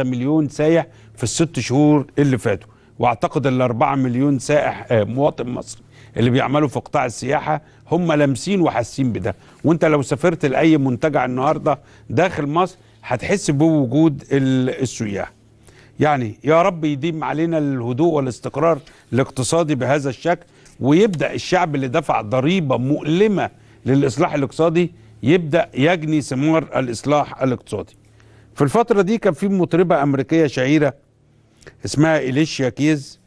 مليون سايح في الست شهور اللي فاتوا واعتقد ال 4 مليون سائح آه، مواطن مصري اللي بيعملوا في قطاع السياحه هم لامسين وحاسين بده وانت لو سافرت لاي منتجع النهارده داخل مصر هتحس بوجود السياح يعني يا رب يديم علينا الهدوء والاستقرار الاقتصادي بهذا الشكل ويبدا الشعب اللي دفع ضريبه مؤلمه للاصلاح الاقتصادي يبدا يجني ثمار الاصلاح الاقتصادي في الفترة دي كان في مطربة أمريكية شهيرة اسمها إليشيا كيز